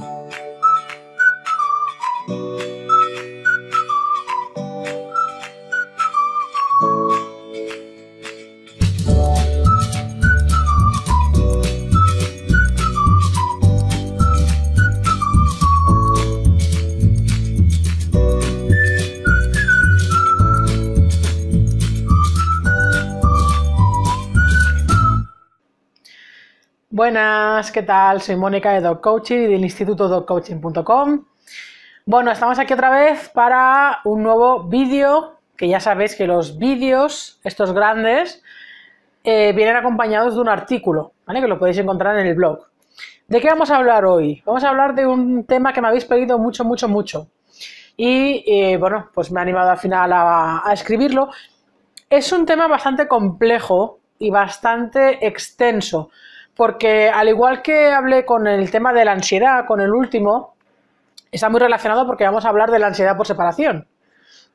Thank you. ¿qué tal? Soy Mónica de Dog Coaching y del Instituto DogCoaching.com. Bueno, estamos aquí otra vez para un nuevo vídeo, que ya sabéis que los vídeos, estos grandes, eh, vienen acompañados de un artículo, ¿vale? Que lo podéis encontrar en el blog. ¿De qué vamos a hablar hoy? Vamos a hablar de un tema que me habéis pedido mucho, mucho, mucho. Y eh, bueno, pues me ha animado al final a, a escribirlo. Es un tema bastante complejo y bastante extenso porque al igual que hablé con el tema de la ansiedad, con el último, está muy relacionado porque vamos a hablar de la ansiedad por separación.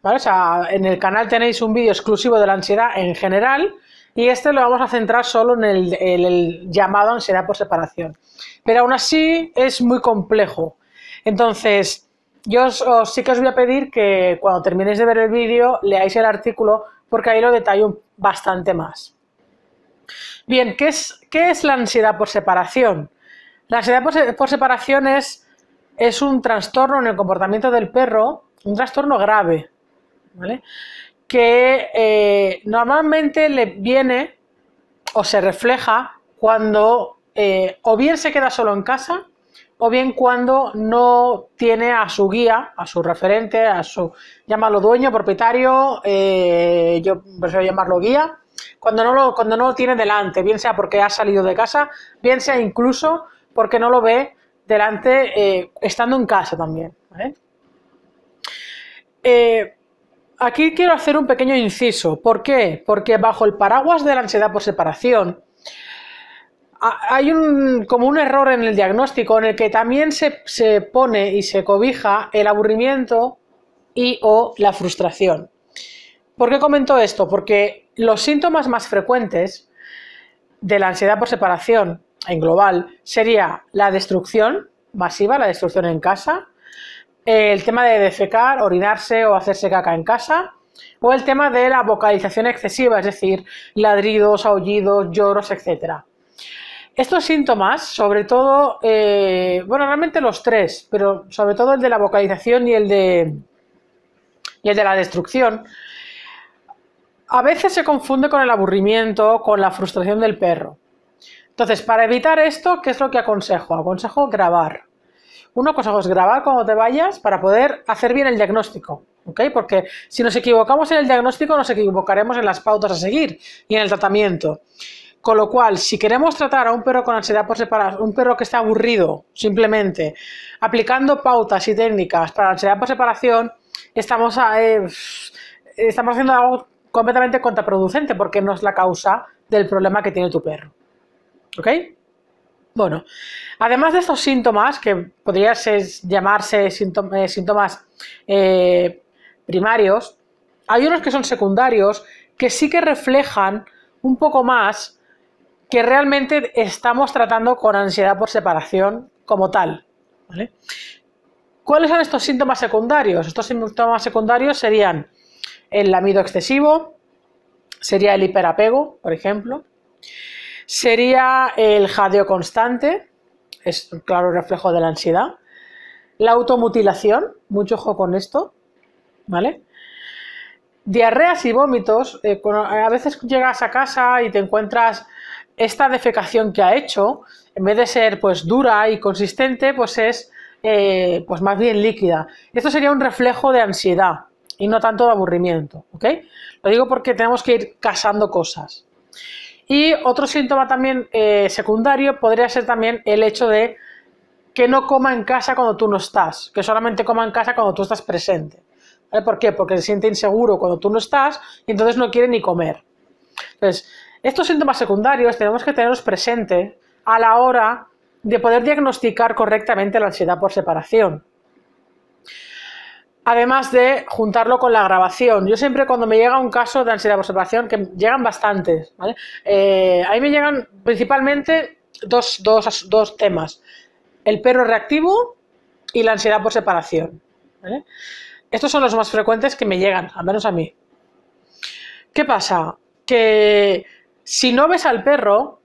en el canal tenéis un vídeo exclusivo de la ansiedad en general y este lo vamos a centrar solo en el, llamado ansiedad por separación. Pero aún así es muy complejo. Entonces, yo sí que os voy a pedir que cuando terminéis de ver el vídeo leáis el artículo porque ahí lo detallo bastante más. Bien, ¿qué es, la ansiedad por separación? La ansiedad por, separación es, un trastorno en el comportamiento del perro, un trastorno grave, ¿vale? que eh, normalmente le viene o se refleja cuando eh, o bien se queda solo en casa o bien cuando no tiene a su guía, a su referente, a su, llámalo dueño, propietario, eh, yo prefiero llamarlo guía, cuando no, lo, cuando no tiene delante, bien sea porque ha salido de casa, bien sea incluso porque no lo ve delante eh, estando en casa también. Eh, aquí quiero hacer un pequeño inciso. ¿Por qué? Porque bajo el paraguas de la ansiedad por separación, hay como un error en el diagnóstico en el que también se, se pone y se cobija el aburrimiento y o la frustración. ¿Por qué comento esto? Porque los síntomas más frecuentes de la ansiedad por separación en global sería la destrucción masiva, la destrucción en casa, el tema de defecar, orinarse o hacerse caca en casa, o el tema de la vocalización excesiva, es decir, ladridos, aullidos, lloros, etc. Estos síntomas, sobre todo, eh, bueno, realmente los tres, pero sobre todo el de la vocalización y el de, y el de la destrucción, a veces se confunde con el aburrimiento, con la frustración del perro. Entonces, para evitar esto, ¿qué es lo que aconsejo? Aconsejo grabar. Uno aconsejo es grabar cuando te vayas para poder hacer bien el diagnóstico. Porque si nos equivocamos en el diagnóstico, nos equivocaremos en las pautas a seguir y en el tratamiento. Con lo cual, si queremos tratar a un perro con ansiedad por separación, un perro que está aburrido, simplemente, aplicando pautas y técnicas para la ansiedad por separación, estamos, eh, estamos haciendo algo completamente contraproducente porque no es la causa del problema que tiene tu perro. ¿Ok? Bueno, además de estos síntomas, que podrían llamarse eh, síntomas eh, primarios, hay unos que son secundarios que sí que reflejan un poco más que realmente estamos tratando con ansiedad por separación como tal. ¿Cuáles son estos síntomas secundarios? Estos síntomas secundarios serían el lamido excesivo, sería el hiperapego, por ejemplo, sería el jadeo constante, es un claro reflejo de la ansiedad, la automutilación, mucho ojo con esto, ¿vale? Diarreas y vómitos, eh, a veces llegas a casa y te encuentras esta defecación que ha hecho, en vez de ser pues dura y consistente, pues es eh, pues más bien líquida. Esto sería un reflejo de ansiedad y no tanto de aburrimiento, ¿ok? Lo digo porque tenemos que ir casando cosas. Y otro síntoma también eh, secundario podría ser también el hecho de que no coma en casa cuando tú no estás, que solamente coma en casa cuando tú estás presente. ¿Vale? ¿Por qué? Porque se siente inseguro cuando tú no estás y entonces no quiere ni comer. Entonces, estos síntomas secundarios tenemos que tenerlos presentes a la hora de poder diagnosticar correctamente la ansiedad por separación. Además de juntarlo con la grabación, Yo siempre cuando me llega un caso de ansiedad por separación, que llegan bastantes, ¿vale? Eh, a mí me llegan principalmente dos, dos, temas. El perro reactivo y la ansiedad por separación. Estos son los más frecuentes que me llegan, al menos a mí. ¿Qué pasa? Que si no ves al perro,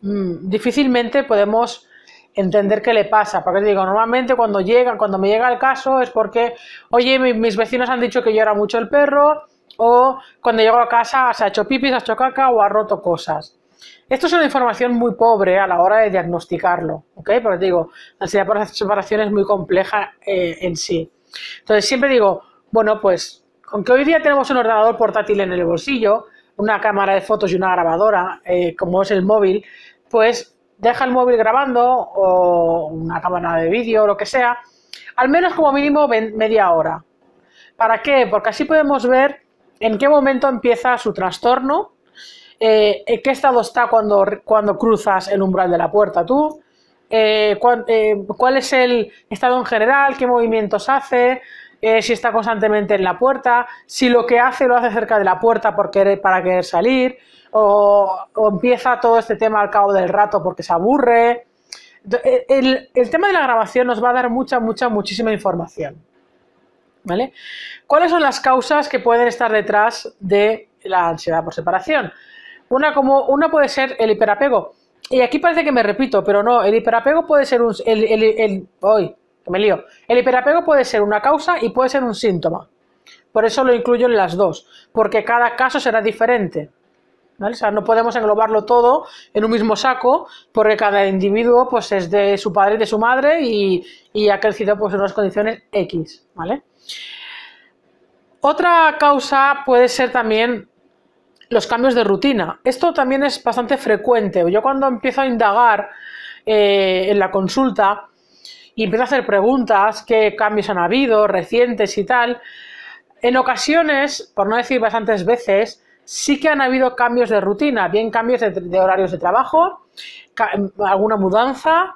mm, difícilmente podemos entender qué le pasa. Porque digo, normalmente cuando llega, cuando me llega el caso es porque, oye, mis vecinos han dicho que llora mucho el perro, o cuando llego a casa se ha hecho pipis, se ha hecho caca o ha roto cosas. Esto es una información muy pobre a la hora de diagnosticarlo, ¿ok? Porque digo, la ansiedad por separación es muy compleja eh, en sí. Entonces siempre digo, bueno, pues, aunque hoy día tenemos un ordenador portátil en el bolsillo, una cámara de fotos y una grabadora, eh, como es el móvil, pues deja el móvil grabando o una cámara de vídeo o lo que sea, al menos como mínimo media hora. ¿Para qué? Porque así podemos ver en qué momento empieza su trastorno, eh, en qué estado está cuando, cuando cruzas el umbral de la puerta tú, eh, cuál es el estado en general, qué movimientos hace, eh, si está constantemente en la puerta, si lo que hace lo hace cerca de la puerta para querer salir, o, empieza todo este tema al cabo del rato porque se aburre. Eh, el, tema de la grabación nos va a dar mucha, mucha, muchísima información. ¿Vale? ¿Cuáles son las causas que pueden estar detrás de la ansiedad por separación? Una, como, una puede ser el hiperapego. Y aquí parece que me repito, pero no, el hiperapego puede ser un... El, el, el, me lío. El hiperapego puede ser una causa y puede ser un síntoma. Por eso lo incluyo en las dos, porque cada caso será diferente. O sea, no podemos englobarlo todo en un mismo saco, porque cada individuo pues, es de su padre y de su madre y, ha crecido pues, en unas condiciones X. ¿vale? Otra causa puede ser también los cambios de rutina. Esto también es bastante frecuente. Yo cuando empiezo a indagar eh, en la consulta, y empiezo a hacer preguntas, qué cambios han habido, recientes y tal. En ocasiones, por no decir bastantes veces, sí que han habido cambios de rutina, bien cambios de, horarios de trabajo, alguna mudanza,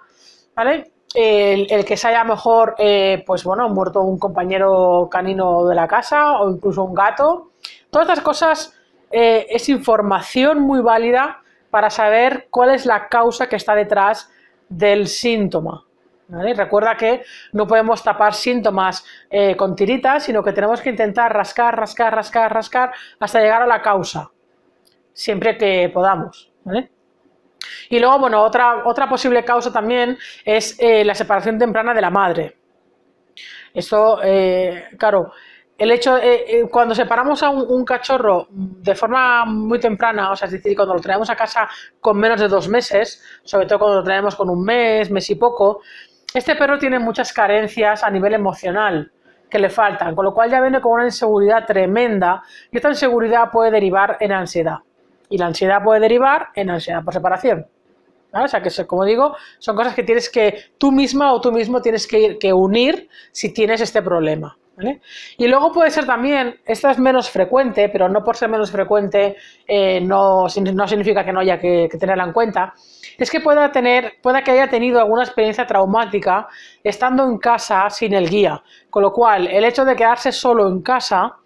¿vale? El, que se haya mejor, eh, pues bueno, muerto un compañero canino de la casa o incluso un gato. Todas estas cosas eh, es información muy válida para saber cuál es la causa que está detrás del síntoma. Recuerda que no podemos tapar síntomas eh, con tiritas, sino que tenemos que intentar rascar, rascar, rascar, rascar hasta llegar a la causa, siempre que podamos. Y luego, bueno, otra, otra posible causa también es eh, la separación temprana de la madre. Esto, eh, claro, el hecho, cuando separamos a un, cachorro de forma muy temprana, o sea, es decir, cuando lo traemos a casa con menos de dos meses, sobre todo cuando lo traemos con un mes, mes y poco, este perro tiene muchas carencias a nivel emocional que le faltan, con lo cual ya viene con una inseguridad tremenda y esta inseguridad puede derivar en ansiedad. Y la ansiedad puede derivar en ansiedad por separación. O sea, que como digo, son cosas que tienes que tú misma o tú mismo tienes que, que unir si tienes este problema. Y luego puede ser también, esta es menos frecuente, pero no por ser menos frecuente eh, no, significa que no haya que, tenerla en cuenta, es que pueda, tener, pueda que haya tenido alguna experiencia traumática estando en casa sin el guía, con lo cual el hecho de quedarse solo en casa,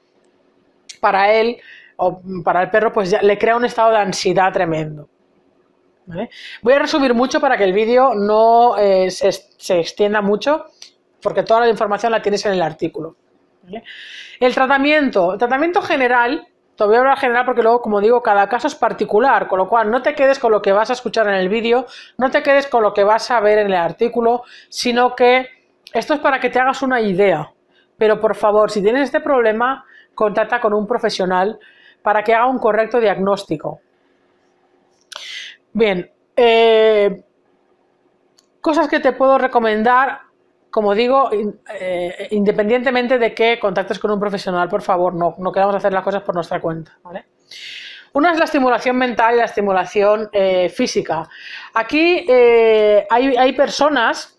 para él o para el perro, pues le crea un estado de ansiedad tremendo. Voy a resumir mucho para que el vídeo no eh, se extienda mucho, porque toda la información la tienes en el artículo. El tratamiento, el tratamiento general, te voy a hablar general porque luego, como digo, cada caso es particular, con lo cual no te quedes con lo que vas a escuchar en el vídeo, no te quedes con lo que vas a ver en el artículo, sino que esto es para que te hagas una idea. Pero por favor, si tienes este problema, contacta con un profesional para que haga un correcto diagnóstico. Bien, eh, cosas que te puedo recomendar como digo, eh, independientemente de que contactes con un profesional, por favor, no, no queramos hacer las cosas por nuestra cuenta. Una es la estimulación mental y la estimulación eh, física. Aquí eh, hay, personas,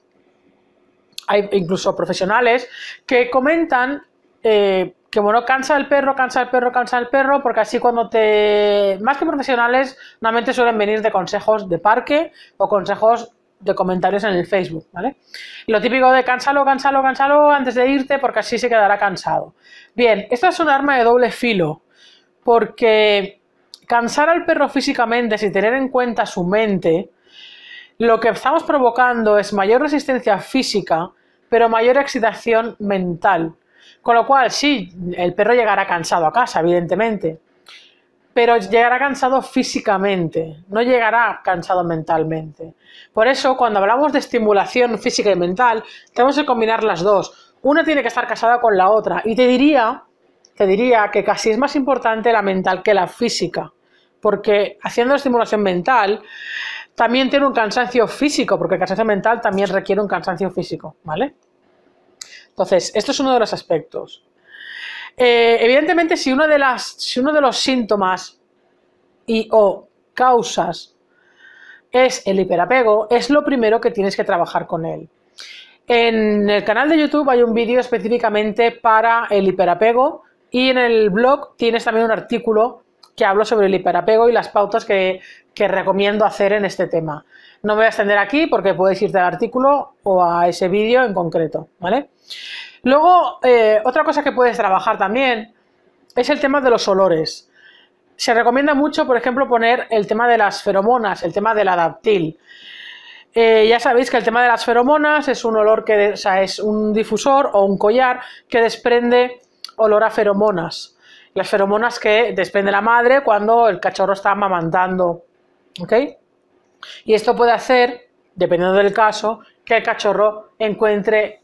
hay incluso profesionales, que comentan que bueno, cansa el perro, cansa el perro, cansa el perro, porque así cuando te... Más que profesionales, normalmente suelen venir de consejos de parque o consejos de comentarios en el Facebook, ¿vale? Lo típico de cansalo, cansalo, cansalo antes de irte porque así se quedará cansado. Bien, esto es un arma de doble filo porque cansar al perro físicamente sin tener en cuenta su mente, lo que estamos provocando es mayor resistencia física, pero mayor excitación mental. Con lo cual, sí, el perro llegará cansado a casa, evidentemente, pero llegará cansado físicamente, no llegará cansado mentalmente. Por eso, cuando hablamos de estimulación física y mental, tenemos que combinar las dos. Una tiene que estar casada con la otra. Y te diría, te diría que casi es más importante la mental que la física, porque haciendo estimulación mental también tiene un cansancio físico, porque el cansancio mental también requiere un cansancio físico, ¿vale? Entonces, esto es uno de los aspectos. Eh, evidentemente, si uno, de las, uno de los síntomas y o causas es el hiperapego, es lo primero que tienes que trabajar con él. En el canal de YouTube hay un vídeo específicamente para el hiperapego y en el blog tienes también un artículo que hablo sobre el hiperapego y las pautas que, recomiendo hacer en este tema. No me voy a extender aquí porque puedes irte al artículo o a ese vídeo en concreto, ¿vale? Luego, eh, otra cosa que puedes trabajar también es el tema de los olores. Se recomienda mucho, por ejemplo, poner el tema de las feromonas, el tema del adaptil. Eh, ya sabéis que el tema de las feromonas es un olor que, es un difusor o un collar que desprende olor a feromonas. Las feromonas que desprende la madre cuando el cachorro está amamantando. ¿Ok? Y esto puede hacer, dependiendo del caso, que el cachorro encuentre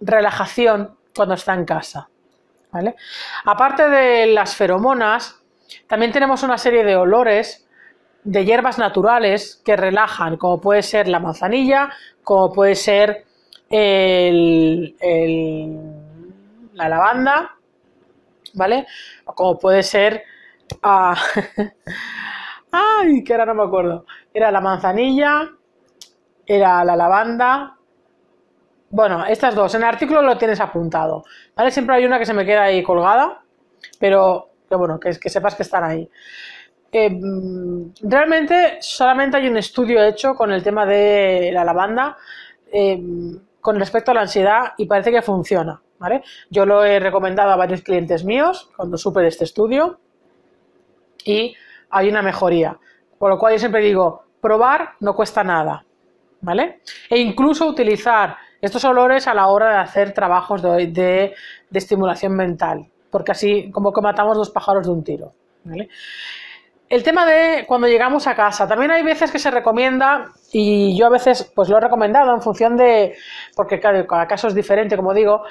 relajación cuando está en casa. ¿vale? Aparte de las feromonas, también tenemos una serie de olores de hierbas naturales que relajan, como puede ser la manzanilla, como puede ser el, la lavanda, ¿vale? Como puede ser... Ah, ¡Ay! Que ahora no me acuerdo. Era la manzanilla, era la lavanda, bueno, estas dos. En el artículo lo tienes apuntado. ¿Vale? Siempre hay una que se me queda ahí colgada, pero bueno, que, sepas que están ahí. Eh, mm, realmente solamente hay un estudio hecho con el tema de la lavanda eh, con respecto a la ansiedad y parece que funciona. ¿vale? Yo lo he recomendado a varios clientes míos cuando supe de este estudio y hay una mejoría. Por lo cual yo siempre digo, probar no cuesta nada. ¿Vale? E incluso utilizar estos olores a la hora de hacer trabajos de, estimulación mental, porque así como que matamos dos pájaros de un tiro. El tema de cuando llegamos a casa, también hay veces que se recomienda, y yo a veces pues lo he recomendado en función de, porque cada caso es diferente, como digo,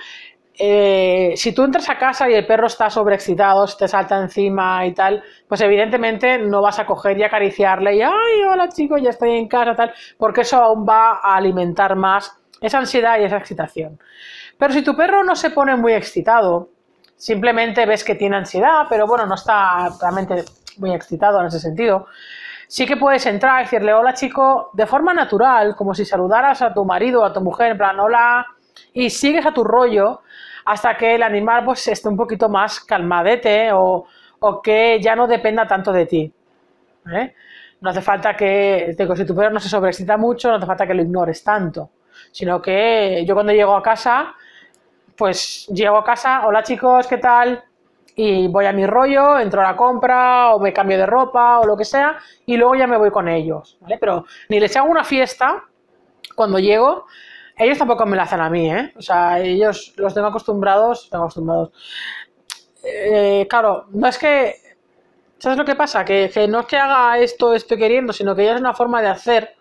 eh, si tú entras a casa y el perro está sobreexcitado, te salta encima y tal, pues evidentemente no vas a coger y acariciarle y, ay, hola chico, ya estoy en casa, tal, porque eso aún va a alimentar más esa ansiedad y esa excitación. Pero si tu perro no se pone muy excitado, simplemente ves que tiene ansiedad, pero bueno, no está realmente muy excitado en ese sentido, sí que puedes entrar y decirle hola chico de forma natural, como si saludaras a tu marido o a tu mujer, en plan hola, y sigues a tu rollo hasta que el animal pues esté un poquito más calmadete o, o que ya no dependa tanto de ti. ¿eh? No hace falta que, digo, si tu perro no se sobreexcita mucho, no hace falta que lo ignores tanto sino que yo cuando llego a casa, pues llego a casa, hola chicos, ¿qué tal? Y voy a mi rollo, entro a la compra o me cambio de ropa o lo que sea y luego ya me voy con ellos, ¿vale? Pero ni les hago una fiesta cuando llego, ellos tampoco me la hacen a mí, ¿eh? O sea, ellos los tengo acostumbrados, tengo acostumbrados. Eh, claro, no es que ¿Sabes lo que pasa? Que, que, no es que haga esto, estoy queriendo, sino que ya es una forma de hacer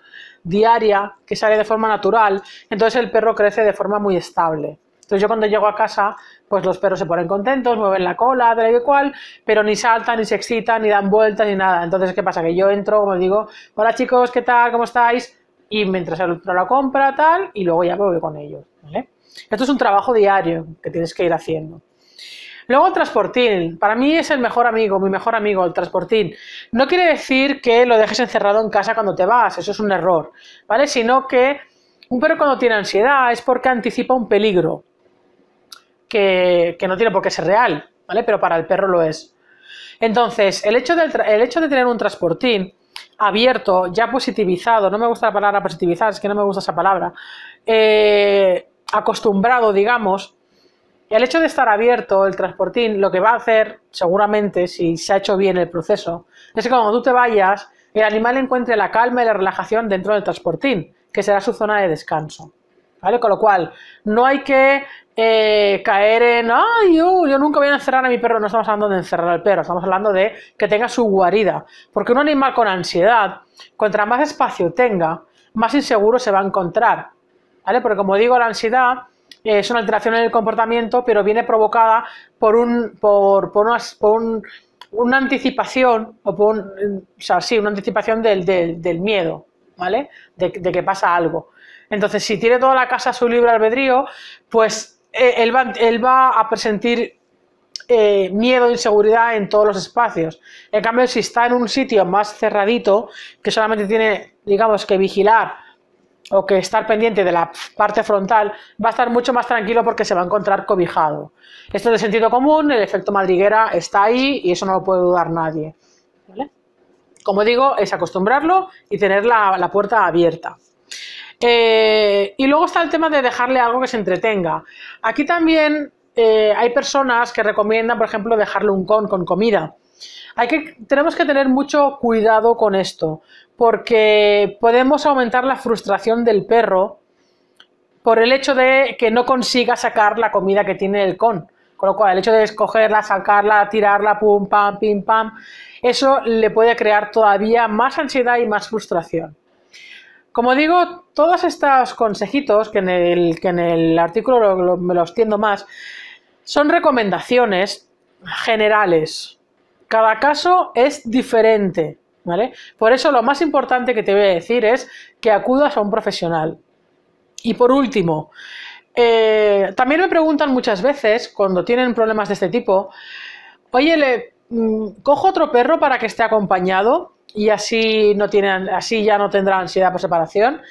diaria que sale de forma natural, entonces el perro crece de forma muy estable. Entonces yo cuando llego a casa, pues los perros se ponen contentos, mueven la cola, tal y cual, pero ni saltan, ni se excitan, ni dan vueltas, ni nada. Entonces, ¿qué pasa? Que yo entro, como digo, hola chicos, ¿qué tal? ¿Cómo estáis? Y mientras el otro la compra, tal, y luego ya me voy con ellos. Esto es un trabajo diario que tienes que ir haciendo. Luego el transportín, para mí es el mejor amigo, mi mejor amigo, el transportín. No quiere decir que lo dejes encerrado en casa cuando te vas, eso es un error, ¿vale? Sino que un perro cuando tiene ansiedad es porque anticipa un peligro que, no tiene por qué ser real, ¿vale? Pero para el perro lo es. Entonces, el hecho, del el hecho de tener un transportín abierto, ya positivizado, no me gusta la palabra positivizar, es que no me gusta esa palabra, eh, acostumbrado, digamos, el hecho de estar abierto el transportín, lo que va a hacer, seguramente, si se ha hecho bien el proceso, es que cuando tú te vayas, el animal encuentre la calma y la relajación dentro del transportín, que será su zona de descanso. ¿Vale? Con lo cual, no hay que eh, caer en, ay, yo, nunca voy a encerrar a mi perro, no estamos hablando de encerrar al perro, estamos hablando de que tenga su guarida. Porque un animal con ansiedad, cuanto más espacio tenga, más inseguro se va a encontrar. ¿Vale? Porque como digo, la ansiedad eh, es una alteración en el comportamiento, pero viene provocada por un, por, un, una anticipación, o, por una anticipación del, miedo, ¿vale? De, que pasa algo. Entonces, si tiene toda la casa su libre albedrío, pues eh, él, va, a presentir eh, miedo e inseguridad en todos los espacios. En cambio, si está en un sitio más cerradito, que solamente tiene, digamos, que vigilar o que estar pendiente de la parte frontal, va a estar mucho más tranquilo porque se va a encontrar cobijado. Esto es de sentido común, el efecto madriguera está ahí y eso no lo puede dudar nadie. Como digo, es acostumbrarlo y tener la, puerta abierta. Eh, y luego está el tema de dejarle algo que se entretenga. Aquí también eh, hay personas que recomiendan, por ejemplo, dejarle un con con comida tenemos que tener mucho cuidado con esto, porque podemos aumentar la frustración del perro por el hecho de que no consiga sacar la comida que tiene el con. Con lo cual, el hecho de escogerla, sacarla, tirarla, pum, pam, pim, pam, eso le puede crear todavía más ansiedad y más frustración. Como digo, todos estos consejitos, que en el, artículo me los tiendo más, son recomendaciones generales. Cada caso es diferente, ¿vale? Por eso lo más importante que te voy a decir es que acudas a un profesional. Y por último, eh, también me preguntan muchas veces, cuando tienen problemas de este tipo, oye, le mm, cojo otro perro para que esté acompañado y así, no tienen, así ya no tendrá ansiedad por separación.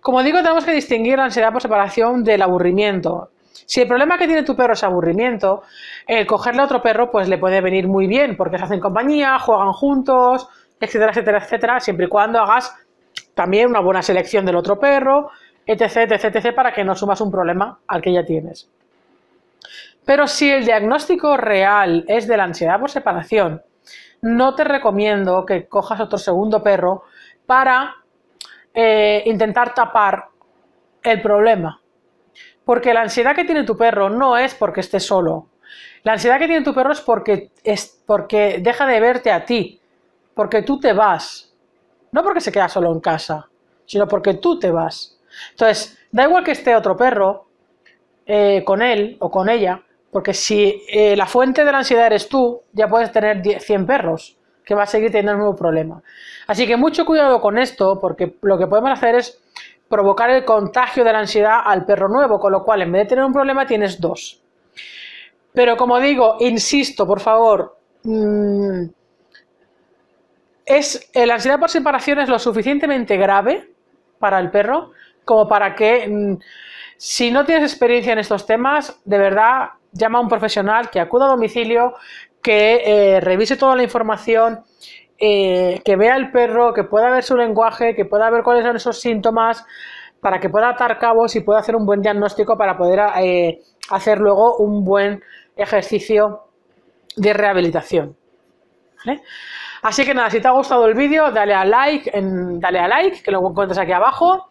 Como digo, tenemos que distinguir la ansiedad por separación del aburrimiento. Si el problema que tiene tu perro es aburrimiento, el cogerle a otro perro pues le puede venir muy bien, porque se hacen compañía, juegan juntos, etcétera, etcétera, etcétera, siempre y cuando hagas también una buena selección del otro perro, etc, etc, para que no sumas un problema al que ya tienes. Pero si el diagnóstico real es de la ansiedad por separación, no te recomiendo que cojas otro segundo perro para eh, intentar tapar el problema, porque la ansiedad que tiene tu perro no es porque esté solo. La ansiedad que tiene tu perro es porque, es porque deja de verte a ti, porque tú te vas. No porque se queda solo en casa, sino porque tú te vas. Entonces, da igual que esté otro perro eh, con él o con ella, porque si eh, la fuente de la ansiedad eres tú, ya puedes tener 100 perros, que va a seguir teniendo el mismo problema. Así que mucho cuidado con esto, porque lo que podemos hacer es provocar el contagio de la ansiedad al perro nuevo, con lo cual en vez de tener un problema tienes dos. Pero como digo, insisto, por favor, mm, es, la ansiedad por separación es lo suficientemente grave para el perro como para que, mm, si no tienes experiencia en estos temas, de verdad llama a un profesional que acuda a domicilio, que eh, revise toda la información eh, que vea el perro, que pueda ver su lenguaje, que pueda ver cuáles son esos síntomas, para que pueda atar cabos y pueda hacer un buen diagnóstico para poder eh, hacer luego un buen ejercicio de rehabilitación. Así que nada, si te ha gustado el vídeo, dale a like, dale a like, que lo encuentras aquí abajo.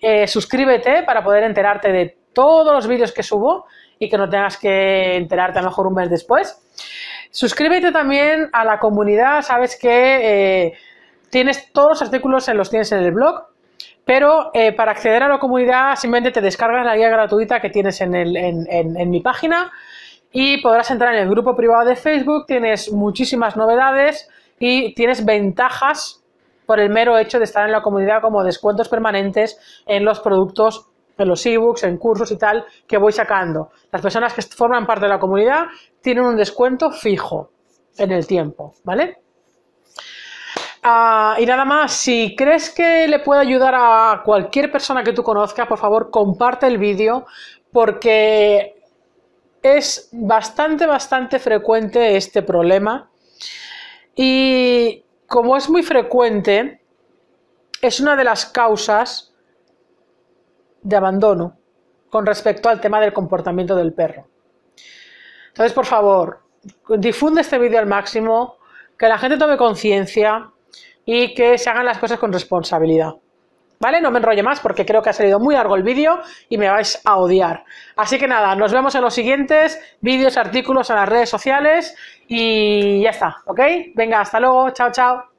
Eh, suscríbete para poder enterarte de todos los vídeos que subo y que no tengas que enterarte a lo mejor un mes después. Suscríbete también a la comunidad, sabes que eh, tienes todos los artículos, en los tienes en el blog, pero eh, para acceder a la comunidad simplemente te descargas la guía gratuita que tienes en, en mi página y podrás entrar en el grupo privado de Facebook, tienes muchísimas novedades y tienes ventajas por el mero hecho de estar en la comunidad como descuentos permanentes en los productos en los ebooks, en cursos y tal que voy sacando. Las personas que forman parte de la comunidad tienen un descuento fijo en el tiempo, ¿vale? Ah, y nada más, si crees que le puede ayudar a cualquier persona que tú conozcas, por favor comparte el vídeo porque es bastante, bastante frecuente este problema. Y como es muy frecuente, es una de las causas de abandono con respecto al tema del comportamiento del perro. Entonces, por favor, difunde este vídeo al máximo, que la gente tome conciencia y que se hagan las cosas con responsabilidad. ¿Vale? No me enrolle más porque creo que ha salido muy largo el vídeo y me vais a odiar. Así que nada, nos vemos en los siguientes vídeos, artículos en las redes sociales y ya está, ¿ok? Venga, hasta luego, chao, chao.